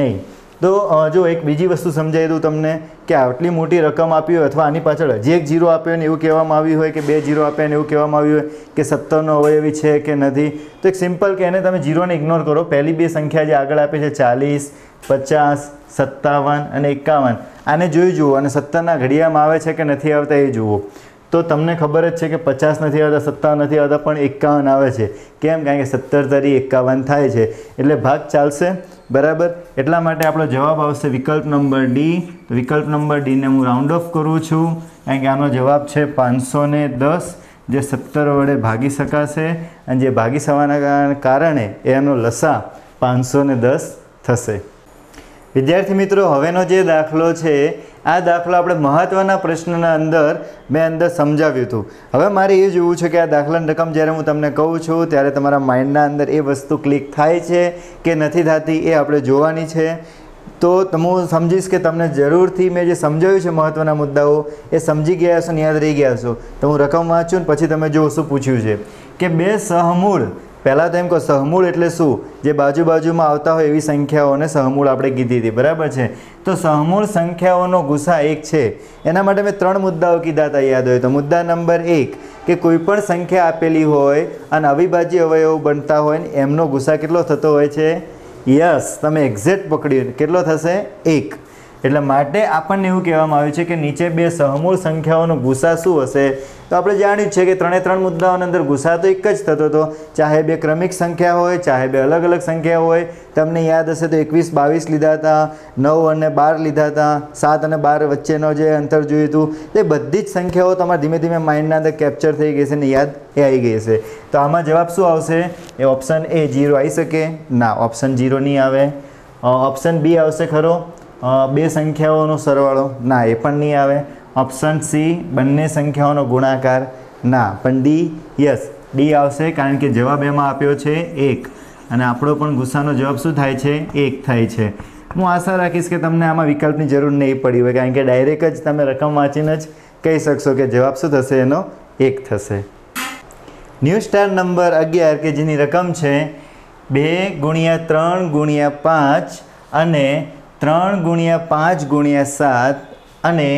A: નહીં તો જો એક બીજી વસ્તુ સમજાવી દઉં તમને કે આટલી મોટી રકમ આપી હોય અથવા આની પાછળ જે એક જીરો આપ્યો ને એવું કહેવામાં આવ્યું હોય કે બે જીરો આપ્યા ને એવું કહેવામાં આવ્યું હોય કે સત્તરનો અવયવી છે કે નથી તો એક સિમ્પલ કે એને તમે જીરોને ઇગ્નોર કરો પહેલી બે સંખ્યા જે આગળ આપે છે ચાલીસ પચાસ સત્તાવન અને એકાવન આને જોઈ જુઓ અને સત્તરના ઘડિયામાં આવે છે કે નથી આવતા એ જુઓ તો તમને ખબર જ છે કે પચાસ નથી આવતા સત્તાવન નથી આવતા પણ એકાવન આવે છે કેમ કારણ કે સત્તર તરી એકાવન થાય છે એટલે ભાગ ચાલશે બરાબર એટલા માટે આપણો જવાબ આવશે વિકલ્પ નંબર ડી વિકલ્પ નંબર ડીને હું રાઉન્ડ ઓફ કરું છું કારણ કે આનો જવાબ છે પાંચસો દસ જે સત્તર વડે ભાગી શકાશે અને જે ભાગી શકવાના કારણે એનો લસા પાંચસો દસ થશે વિદ્યાર્થી મિત્રો હવેનો જે દાખલો છે આ દાખલો આપણે મહત્ત્વના પ્રશ્નના અંદર મેં અંદર સમજાવ્યું હતું હવે મારે એ જોવું છે કે આ દાખલાની રકમ જ્યારે હું તમને કહું છું ત્યારે તમારા માઇન્ડના અંદર એ વસ્તુ ક્લિક થાય છે કે નથી થતી એ આપણે જોવાની છે તો હું સમજીશ કે તમને જરૂરથી મેં જે સમજાવ્યું છે મહત્ત્વના મુદ્દાઓ એ સમજી ગયા હશો ને યાદ રહી ગયા છો તો હું રકમ વાંચું ને પછી તમે જો શું પૂછ્યું છે કે બે સહમૂળ પહેલાં તો એમ કહો સહમૂળ એટલે શું જે બાજુ બાજુમાં આવતા હોય એવી સંખ્યાઓને સહમૂળ આપણે કીધી હતી બરાબર છે તો સહમૂળ સંખ્યાઓનો ગુસ્સા એક છે એના માટે મેં ત્રણ મુદ્દાઓ કીધા હતા યાદ હોય તો મુદ્દા નંબર એક કે કોઈ પણ સંખ્યા આપેલી હોય અને અવિભાજ્ય અવયવો બનતા હોય ને એમનો ગુસ્સા કેટલો થતો હોય છે યસ તમે એક્ઝેક્ટ પકડ્યું કેટલો થશે એક એટલે માટે આપણને એવું કહેવામાં આવ્યું છે કે નીચે બે સહમૂળ સંખ્યાઓનો ગુસ્સા શું હશે તો આપણે જાણ્યું છે કે ત્રણે ત્રણ મુદ્દાઓની અંદર ગુસા તો એક જ થતો હતો ચાહે બે ક્રમિક સંખ્યા હોય ચાહે બે અલગ અલગ સંખ્યા હોય તમને યાદ હશે તો એકવીસ બાવીસ લીધા હતા નવ અને બાર લીધા હતા સાત અને બાર વચ્ચેનો જે અંતર જોયું હતું તે બધી જ સંખ્યાઓ તમારા ધીમે ધીમે માઇન્ડના અંદર કેપ્ચર થઈ ગઈ છે ને યાદ એ આવી ગઈ છે તો આમાં જવાબ શું આવશે એ ઓપ્શન એ જીરો આવી શકે ના ઓપ્શન જીરો નહીં આવે ઓપ્શન બી આવશે ખરો બે સંખ્યાઓનો સરવાળો ના એ પણ નહીં આવે ઓપ્શન સી બંને સંખ્યાઓનો ગુણાકાર ના પણ ડી યસ ડી આવશે કારણ કે જવાબ એમાં આપ્યો છે એક અને આપણો પણ ગુસ્સાનો જવાબ શું થાય છે એક થાય છે હું આશા રાખીશ કે તમને આમાં વિકલ્પની જરૂર નહીં પડી હોય કારણ કે ડાયરેક્ટ જ તમે રકમ વાંચીને જ કહી શકશો કે જવાબ શું થશે એનો એક થશે ન્યૂ સ્ટાર નંબર અગિયાર કે જેની રકમ છે બે ગુણ્યા ત્રણ ગુણ્યા પાંચ અને ત્રણ ગુણ્યા પાંચ ગુણ્યા સાત અને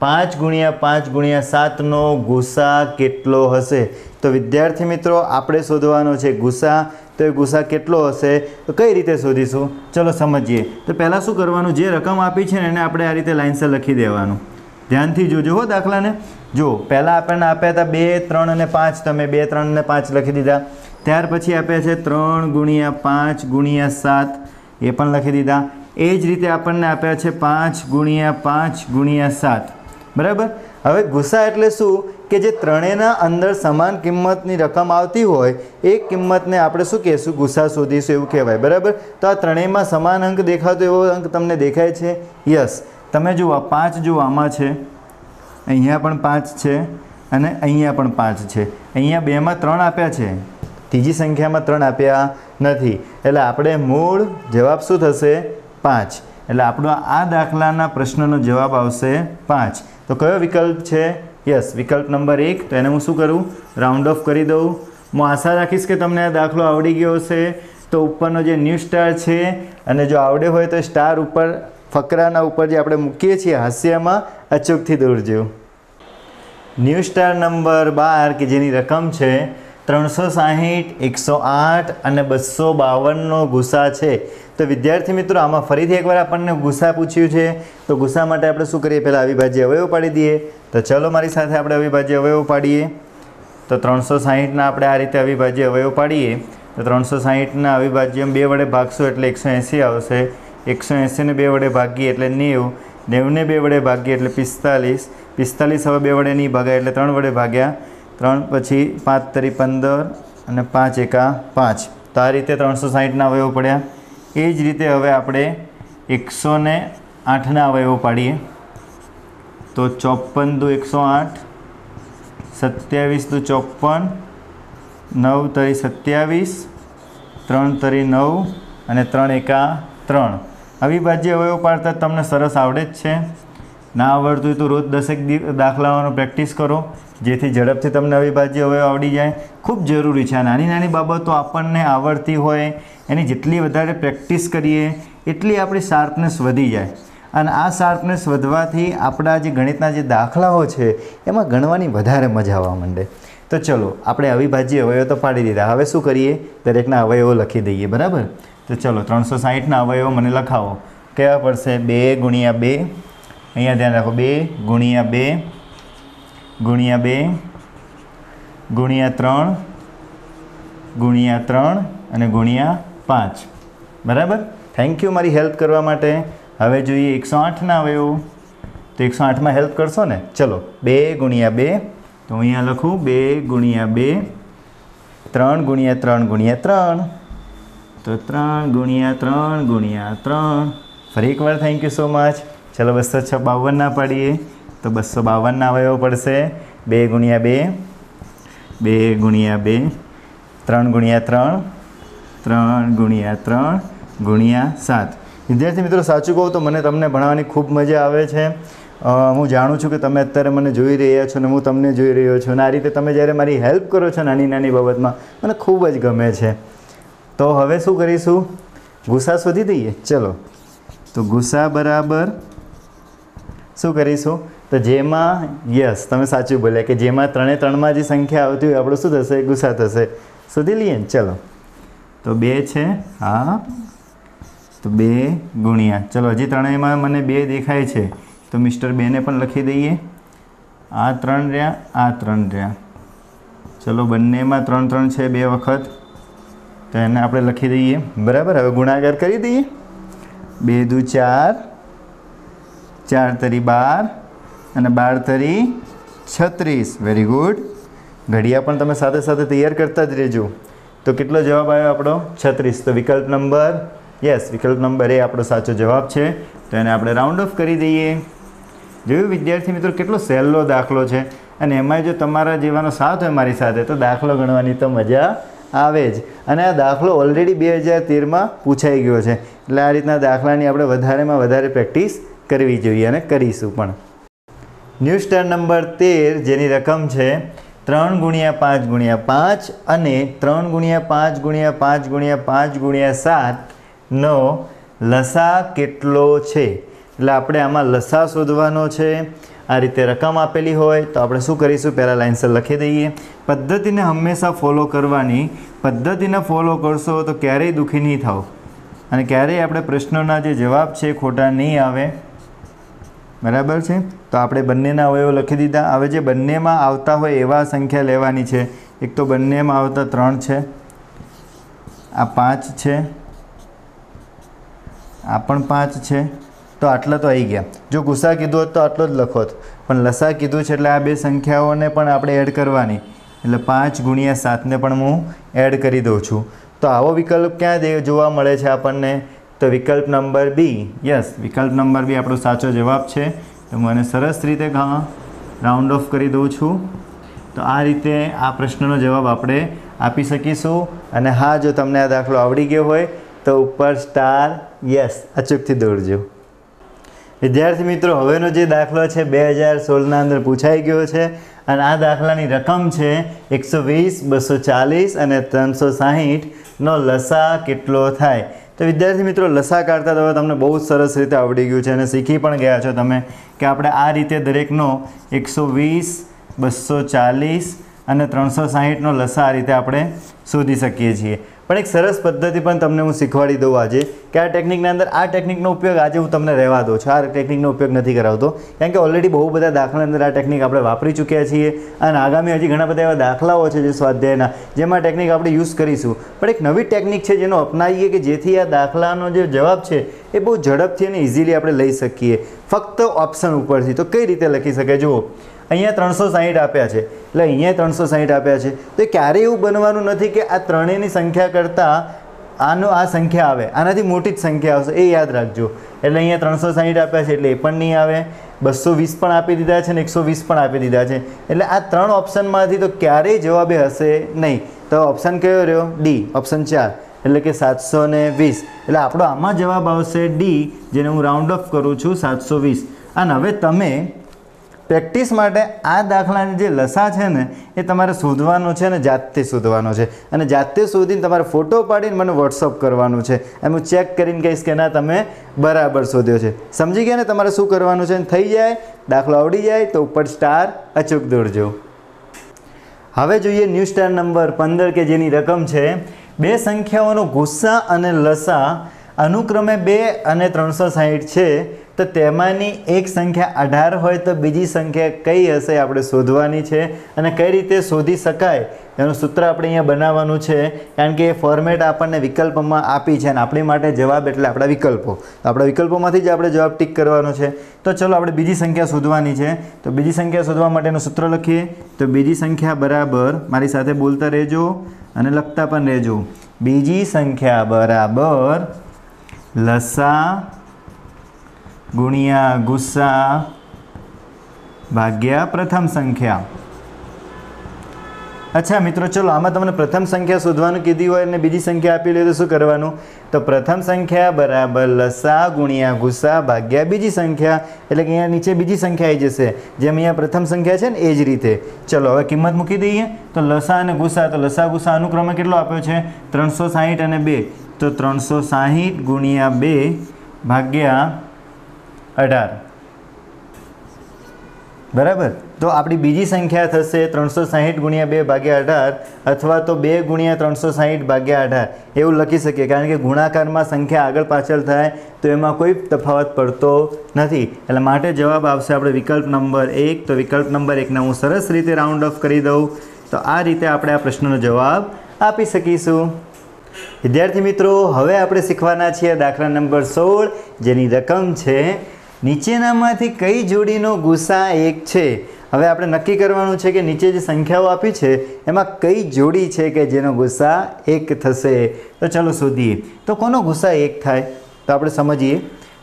A: પાંચ ગુણ્યા પાંચ ગુણ્યા સાતનો ગુસા કેટલો હશે તો વિદ્યાર્થી મિત્રો આપણે શોધવાનો છે ગુસા તો એ ગુસા કેટલો હશે તો કઈ રીતે શોધીશું ચલો સમજીએ તો પહેલાં શું કરવાનું જે રકમ આપી છે ને એને આપણે આ રીતે લાઇન્સર લખી દેવાનું ધ્યાનથી જોજો હો દાખલાને જો પહેલાં આપણને આપ્યા હતા બે ત્રણ અને પાંચ તમે બે ત્રણ અને પાંચ લખી દીધા ત્યાર પછી આપ્યા છે ત્રણ ગુણ્યા પાંચ ગુણ્યા સાત એ પણ લખી દીધા એ જ રીતે આપણને આપ્યા છે પાંચ ગુણ્યા પાંચ ગુણ્યા સાત બરાબર હવે ગુસ્સા એટલે શું કે જે ત્રણેયના અંદર સમાન કિંમતની રકમ આવતી હોય એ કિંમતને આપણે શું કહેશું ગુસ્સા શોધીશું એવું કહેવાય બરાબર તો આ ત્રણેયમાં સમાન અંક દેખાતો એવો અંક તમને દેખાય છે યસ તમે જુઓ પાંચ જુઓ આમાં છે અહીંયા પણ પાંચ છે અને અહીંયા પણ પાંચ છે અહીંયા બેમાં ત્રણ આપ્યા છે ત્રીજી સંખ્યામાં ત્રણ આપ્યા નથી એટલે આપણે મૂળ જવાબ શું થશે પાંચ એટલે આપણો આ દાખલાના પ્રશ્નનો જવાબ આવશે પાંચ તો કયો વિકલ્પ છે યસ વિકલ્પ નંબર એક તો એને હું શું કરું રાઉન્ડ ઓફ કરી દઉં હું આશા રાખીશ કે તમને આ દાખલો આવડી ગયો હશે તો ઉપરનો જે ન્યૂ સ્ટાર છે અને જો આવડે હોય તો સ્ટાર ઉપર ફકરાના ઉપર જે આપણે મૂકીએ છીએ હાસ્યમાં અચૂકથી દૂરજો ન્યૂ સ્ટાર નંબર બાર કે જેની રકમ છે ત્રણસો સાહીઠ એકસો આઠ અને બસો બાવનનો ગુસ્સા છે તો વિદ્યાર્થી મિત્રો આમાં ફરીથી એકવાર આપણને ગુસ્સા પૂછ્યું છે તો ગુસ્સા માટે આપણે શું કરીએ પહેલાં અવિભાજ્ય અવયવ પાડી દઈએ તો ચલો મારી સાથે આપણે અવિભાજ્ય અવયવ પાડીએ તો ત્રણસો સાહીઠના આપણે આ રીતે અવિભાજ્ય અવયવ પાડીએ તો ત્રણસો સાહીઠના અવિભાજ્ય બે વડે ભાગશું એટલે એકસો એંસી આવશે એકસો એંસીને બે વડે ભાગીએ એટલે નેવું નેવને બે વડે ભાગીએ એટલે પિસ્તાલીસ પિસ્તાલીસ હવે બે વડે નહીં ભાગાય એટલે ત્રણ વડે ભાગ્યા ત્રણ પછી પાંચ તરી પંદર અને પાંચ એકા પાંચ તો આ રીતે ત્રણસો સાહીઠના અવયવો પડ્યા એ જ રીતે હવે આપણે એકસો ને આઠના અવયવો પાડીએ તો ચોપન દુ એકસો આઠ સત્યાવીસ દુ ચોપન નવ તરી સત્યાવીસ ત્રણ તરી નવ અને ત્રણ એકા ત્રણ અવિભાજ્ય અવયવો પાડતા તમને સરસ આવડે જ છે ના આવડતું હોય તો રોજ દસેક દાખલાઓનો પ્રેક્ટિસ કરો જેથી ઝડપથી તમને અવિભાજ્ય અવયવ આવડી જાય ખૂબ જરૂરી છે આ નાની નાની બાબતો આપણને આવડતી હોય એની જેટલી વધારે પ્રેક્ટિસ કરીએ એટલી આપણી શાર્પનેસ વધી જાય અને આ શાર્પનેસ વધવાથી આપણા જે ગણિતના જે દાખલાઓ છે એમાં ગણવાની વધારે મજા આવવા માંડે તો ચલો આપણે અવિભાજ્ય અવયવો તો પાડી દીધા હવે શું કરીએ દરેકના અવયવો લખી દઈએ બરાબર તો ચલો ત્રણસો સાહીઠના અવયવો મને લખાવો કેવા પડશે બે ગુણ્યા બે અહીંયા ધ્યાન રાખો બે ગુણ્યા બે ગુણ્યા બે ગુણ્યા ત્રણ ગુણ્યા ત્રણ અને ગુણ્યા પાંચ બરાબર થેન્ક યુ મારી હેલ્પ કરવા માટે હવે જોઈએ એકસો આઠના આવ્યો તો એકસો આઠમાં હેલ્પ કરશો ને ચલો બે ગુણ્યા બે તો અહીંયા લખું બે ગુણ્યા બે ત્રણ ગુણ્યા ત્રણ ગુણ્યા ત્રણ તો ત્રણ ગુણ્યા ત્રણ ગુણ્યા ત્રણ ફરી એકવાર થેન્ક યુ સો મચ ચલો બસો છ બાવન ના પાડીએ તો બસો બાવનના અવયવો પડશે બે ગુણ્યા બે બે ગુણ્યા બે ત્રણ ગુણ્યા ત્રણ ત્રણ ગુણ્યા ત્રણ ગુણ્યા સાત વિદ્યાર્થી મિત્રો સાચું કહું તો મને તમને ભણાવવાની ખૂબ મજા આવે છે હું જાણું છું કે તમે અત્યારે મને જોઈ રહ્યા છો ને હું તમને જોઈ રહ્યો છું અને આ રીતે તમે જ્યારે મારી હેલ્પ કરો છો નાની નાની બાબતમાં મને ખૂબ જ ગમે છે તો હવે શું કરીશું ગુસ્સા શોધી દઈએ ચલો તો ગુસ્સા બરાબર શું કરીશું તો જેમાં યસ તમે સાચું બોલ્યા કે જેમાં ત્રણે ત્રણમાં જે સંખ્યા આવતી હોય આપણું શું થશે ગુસ્સા થશે શોધી લઈએ ને ચલો તો બે છે હા તો બે ગુણ્યા ચલો હજી ત્રણેયમાં મને બે દેખાય છે તો મિસ્ટર બેને પણ લખી દઈએ આ ત્રણ રહ્યા આ ત્રણ રહ્યા ચલો બંનેમાં ત્રણ ત્રણ છે બે વખત તો એને આપણે લખી દઈએ બરાબર હવે ગુણાકાર કરી દઈએ બે દુ ચાર ચાર તરી બાર અને બાર તરી છત્રીસ વેરી ગુડ ઘડિયા પણ તમે સાથે સાથે તૈયાર કરતા જ રહેજો તો કેટલો જવાબ આવ્યો આપણો છત્રીસ તો વિકલ્પ નંબર યસ વિકલ્પ નંબર એ આપણો સાચો જવાબ છે તો એને આપણે રાઉન્ડ ઓફ કરી દઈએ જોયું વિદ્યાર્થી મિત્રો કેટલો સહેલો દાખલો છે અને એમાંય જો તમારા જેવાનો સાથ હોય મારી સાથે તો દાખલો ગણવાની તો મજા આવે જ અને આ દાખલો ઓલરેડી બે હજાર તેરમાં પૂછાઈ ગયો છે એટલે આ રીતના દાખલાની આપણે વધારેમાં વધારે પ્રેક્ટિસ કરવી જોઈએ અને કરીશું પણ ન્યૂ સ્ટાર નંબર તેર જેની રકમ છે ત્રણ ગુણ્યા પાંચ ગુણ્યા પાંચ અને ત્રણ ગુણ્યા પાંચ ગુણ્યા પાંચ ગુણ્યા પાંચ ગુણ્યા સાતનો લસા કેટલો છે એટલે આપણે આમાં લસા શોધવાનો છે આ રીતે રકમ આપેલી હોય તો આપણે શું કરીશું પહેલાં લાઇન્સર લખી દઈએ પદ્ધતિને હંમેશા ફોલો કરવાની પદ્ધતિને ફોલો કરશો તો ક્યારેય દુઃખી નહીં થાવ અને ક્યારેય આપણે પ્રશ્નોના જે જવાબ છે ખોટા નહીં આવે બરાબર છે તો આપણે બંનેના અવયવો લખી દીધા હવે જે બંનેમાં આવતા હોય એવા સંખ્યા લેવાની છે એક તો બંનેમાં આવતા ત્રણ છે આ પાંચ છે આ પણ પાંચ છે તો આટલા તો આવી ગયા જો ગુસા કીધું હોત તો આટલો જ લખોત પણ લસા કીધું છે એટલે આ બે સંખ્યાઓને પણ આપણે એડ કરવાની એટલે પાંચ ગુણ્યા સાતને પણ હું એડ કરી દઉં છું તો આવો વિકલ્પ ક્યાં જોવા મળે છે આપણને તો વિકલ્પ નંબર બી યસ વિકલ્પ નંબર બી આપણો સાચો જવાબ છે તો મને સરસ રીતે હા રાઉન્ડ ઓફ કરી દઉં છું તો આ રીતે આ પ્રશ્નનો જવાબ આપણે આપી શકીશું અને હા જો તમને આ દાખલો આવડી ગયો હોય તો ઉપર સ્ટાર યસ અચૂકથી દોડજો વિદ્યાર્થી મિત્રો હવેનો જે દાખલો છે બે હજાર સોળના અંદર પૂછાઈ ગયો છે અને આ દાખલાની રકમ છે એકસો વીસ બસો ચાલીસ અને ત્રણસો સાહીઠનો લસા કેટલો થાય તો વિદ્યાર્થી મિત્રો લસા કાઢતા તો તમને બહુ જ સરસ રીતે આવડી ગયું છે અને શીખી પણ ગયા છો તમે કે આપણે આ રીતે દરેકનો એકસો વીસ બસો ચાલીસ અને ત્રણસો સાહીઠનો લસા આ રીતે આપણે શોધી શકીએ છીએ પણ એક સરસ પદ્ધતિ પણ તમને હું શીખવાડી દઉં આજે કે આ ટેકનિકના અંદર આ ટેકનિકનો ઉપયોગ આજે હું તમને રહેવા દઉં છું આ ટેકનિકનો ઉપયોગ નથી કરાવતો કારણ કે ઓલરેડી બહુ બધા દાખલાની અંદર આ ટેકનિક આપણે વાપરી ચૂક્યા છીએ અને આગામી હજી ઘણા બધા એવા દાખલાઓ છે જે સ્વાધ્યાયના જેમાં ટેકનિક આપણે યુઝ કરીશું પણ એક નવી ટેકનિક છે જેનો અપનાવીએ કે જેથી આ દાખલાનો જે જવાબ છે એ બહુ ઝડપથી અને ઇઝીલી આપણે લઈ શકીએ ફક્ત ઓપ્શન ઉપરથી તો કઈ રીતે લખી શકે જુઓ અહીંયા ત્રણસો સાહીઠ આપ્યા છે એટલે અહીંયા ત્રણસો સાહીઠ આપ્યા છે તો ક્યારેય એવું બનવાનું નથી કે આ ત્રણેયની સંખ્યા કરતાં આનો આ સંખ્યા આવે આનાથી મોટી જ સંખ્યા આવશે એ યાદ રાખજો એટલે અહીંયા ત્રણસો સાહીઠ આપ્યા છે એટલે એ પણ નહીં આવે બસો વીસ પણ આપી દીધા છે ને એકસો વીસ પણ આપી દીધા છે એટલે આ ત્રણ ઓપ્શનમાંથી તો ક્યારેય જવાબે હશે નહીં તો ઓપ્શન કયો રહ્યો ડી ઓપ્શન ચાર એટલે કે સાતસો ને વીસ એટલે આપણો આમાં જવાબ આવશે ડી જેને હું રાઉન્ડ ઓફ કરું છું સાતસો વીસ અને હવે તમે પ્રેક્ટિસ માટે આ દાખલાની જે લસા છે ને એ તમારે શોધવાનું છે અને જાતે શોધવાનો છે અને જાતે શોધીને તમારે ફોટો પાડીને મને વોટ્સઅપ કરવાનું છે એમ હું ચેક કરીને કહીશ કે ના તમે બરાબર શોધ્યો છે સમજી ગયા ને તમારે શું કરવાનું છે થઈ જાય દાખલો આવડી જાય તો ઉપર સ્ટાર અચૂક દોડજો હવે જોઈએ ન્યૂ સ્ટાર નંબર પંદર કે જેની રકમ છે બે સંખ્યાઓનો ગુસ્સા અને લસા અનુક્રમે બે અને ત્રણસો સાહીઠ છે તો તેમાંની એક સંખ્યા અઢાર હોય તો બીજી સંખ્યા કઈ હશે આપણે શોધવાની છે અને કઈ રીતે શોધી શકાય એનું સૂત્ર આપણે અહીંયા બનાવવાનું છે કારણ કે એ ફોર્મેટ આપણને વિકલ્પમાં આપી છે અને આપણી માટે જવાબ એટલે આપણા વિકલ્પો આપણા વિકલ્પોમાંથી જ આપણે જવાબ ટીક કરવાનો છે તો ચલો આપણે બીજી સંખ્યા શોધવાની છે તો બીજી સંખ્યા શોધવા માટેનું સૂત્ર લખીએ તો બીજી સંખ્યા બરાબર મારી સાથે બોલતા રહેજો અને લખતા પણ રહેજો બીજી સંખ્યા બરાબર લસા ગુણ્યા ગુસ્સા ભાગ્યા પ્રથમ સંખ્યા અચ્છા મિત્રો ચલો આમાં તમને પ્રથમ સંખ્યા શોધવાનું કીધી હોય અને બીજી સંખ્યા આપી લે તો શું કરવાનું તો પ્રથમ સંખ્યા બરાબર લસા ગુણ્યા ગુસા ભાગ્યા બીજી સંખ્યા એટલે કે અહીંયા નીચે બીજી સંખ્યા આવી જશે જેમ અહીંયા પ્રથમ સંખ્યા છે ને એ જ રીતે ચલો હવે કિંમત મૂકી દઈએ તો લસા અને ગુસા તો લસા ગુસા અનુક્રમે કેટલો આપ્યો છે ત્રણસો સાહીઠ અને બે તો ત્રણસો સાહીઠ ગુણ્યા બે ભાગ્યા અઢાર બરાબર તો આપણી બીજી સંખ્યા થશે ત્રણસો સાહીઠ ગુણ્યા બે ભાગ્યા અઢાર અથવા તો બે ગુણ્યા ત્રણસો સાહીઠ ભાગ્યા અઢાર એવું લખી શકીએ કારણ કે ગુણાકારમાં સંખ્યા આગળ પાછળ થાય તો એમાં કોઈ તફાવત પડતો નથી એટલે માટે જવાબ આવશે આપણે વિકલ્પ નંબર એક તો વિકલ્પ નંબર એકને હું સરસ રીતે રાઉન્ડ ઓફ કરી દઉં તો આ રીતે આપણે આ પ્રશ્નનો જવાબ આપી શકીશું વિદ્યાર્થી મિત્રો હવે આપણે શીખવાના છીએ દાખલા નંબર સોળ જેની રકમ છે નીચેનામાંથી કઈ જોડીનો ગુસા એક છે હવે આપણે નક્કી કરવાનું છે કે નીચે જે સંખ્યાઓ આપી છે એમાં કઈ જોડી છે કે જેનો ગુસ્સા એક થશે તો ચલો શોધીએ તો કોનો ગુસ્સા એક થાય તો આપણે સમજીએ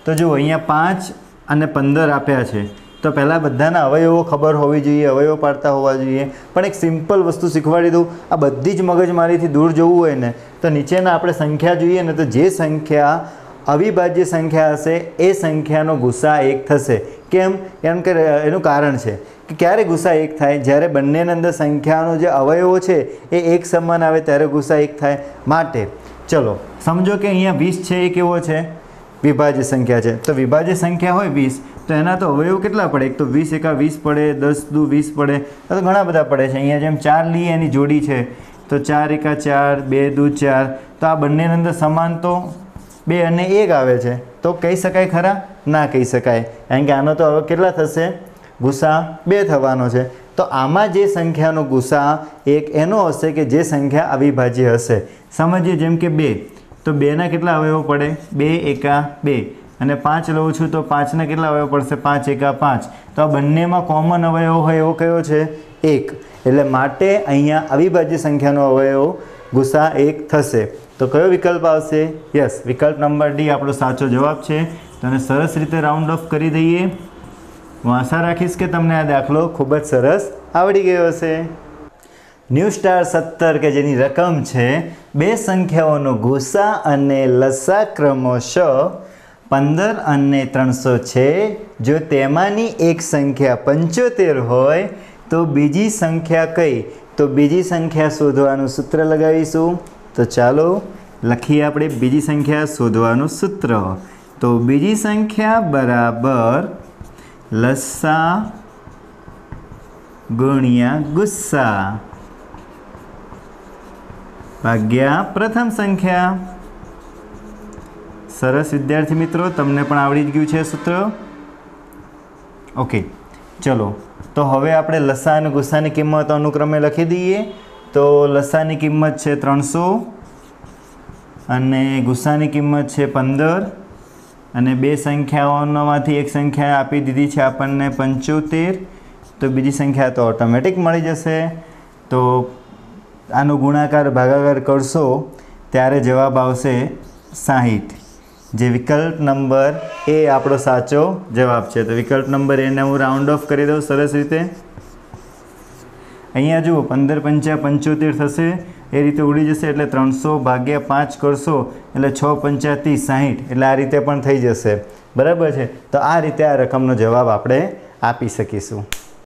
A: તો જુઓ અહીંયા પાંચ અને પંદર આપ્યા છે તો પહેલાં બધાના અવયવો ખબર હોવી જોઈએ અવયવો પાડતા હોવા જોઈએ પણ એક સિમ્પલ વસ્તુ શીખવાડી દઉં આ બધી જ મગજમારીથી દૂર જવું હોય ને તો નીચેના આપણે સંખ્યા જોઈએ ને તો જે સંખ્યા અવિભાજ્ય સંખ્યા હશે એ સંખ્યાનો ગુસ્સા એક થશે કેમ એમ કે એનું કારણ છે કે ક્યારે ગુસ્સા એક થાય જ્યારે બંનેની અંદર સંખ્યાનો જે અવયવો છે એ એક સમાન આવે ત્યારે ગુસ્સા એક થાય માટે ચલો સમજો કે અહીંયા વીસ છે એ કેવો છે વિભાજ્ય સંખ્યા છે તો વિભાજ્ય સંખ્યા હોય વીસ તો એના તો અવયવો કેટલા પડે એક તો વીસ એકા વીસ પડે દસ દુ વીસ પડે તો ઘણા બધા પડે છે અહીંયા જેમ ચાર લી એની જોડી છે તો ચાર એકા ચાર બે દુ ચાર તો આ બંનેની અંદર સમાન તો બે અને એક આવે છે તો કહી શકાય ખરા ના કહી શકાય કારણ કે આનો તો હવે કેટલા થશે ગુસા બે થવાનો છે તો આમાં જે સંખ્યાનો ગુસા એક એનો હશે કે જે સંખ્યા અવિભાજ્ય હશે સમજીએ જેમ કે બે તો બેના કેટલા અવયવો પડે બે એકા બે અને પાંચ લઉં છું તો પાંચના કેટલા અવયવો પડશે પાંચ એકા પાંચ તો આ બંનેમાં કોમન અવયવ હોય એવો કયો છે એક એટલે માટે અહીંયા અવિભાજ્ય સંખ્યાનો અવયવ ગુસા એક થશે તો કયો વિકલ્પ આવશે યસ વિકલ્પ નંબર ડી આપણો સાચો જવાબ છે તો સરસ રીતે રાઉન્ડ ઓફ કરી દઈએ હું આશા રાખીશ કે તમને આ દાખલો ખૂબ જ સરસ આવડી ગયો હશે ન્યૂ સ્ટાર સત્તર કે જેની રકમ છે બે સંખ્યાઓનો ગુસા અને લસા ક્રમશઃ પંદર અને ત્રણસો છે જો તેમાંની એક સંખ્યા પંચોતેર હોય તો બીજી સંખ્યા કઈ તો બીજી સંખ્યા શોધવાનું સૂત્ર લગાવીશું તો ચાલો લખીએ આપણે બીજી સંખ્યા શોધવાનું સૂત્ર તો બીજી સંખ્યા બરાબર લસ્સા ગુણ્યા ગુસ્સા ભાગ્યા પ્રથમ સંખ્યા સરસ વિદ્યાર્થી મિત્રો તમને પણ આવડી જ ગયું છે સૂત્ર ઓકે ચલો તો હવે આપણે લસા અને ગુસ્સાની કિંમત અનુક્રમે લખી દઈએ તો લસાની કિંમત છે ત્રણસો અને ગુસ્સાની કિંમત છે પંદર અને બે સંખ્યાઓમાંથી એક સંખ્યા આપી દીધી છે આપણને પંચોતેર તો બીજી સંખ્યા તો ઓટોમેટિક મળી જશે તો આનો ગુણાકાર ભાગાકાર કરશો ત્યારે જવાબ આવશે સાહીઠ જે વિકલ્પ નંબર એ આપણો સાચો જવાબ છે તો વિકલ્પ નંબર એને હું રાઉન્ડ ઓફ કરી દઉં સરસ રીતે અહીંયા જુઓ પંદર પંચા પંચોતેર થશે એ રીતે ઉડી જશે એટલે ત્રણસો ભાગ્યા પાંચ કરશો એટલે છ પંચા સાહીઠ એટલે આ રીતે પણ થઈ જશે બરાબર છે તો આ રીતે આ રકમનો જવાબ આપણે આપી શકીશું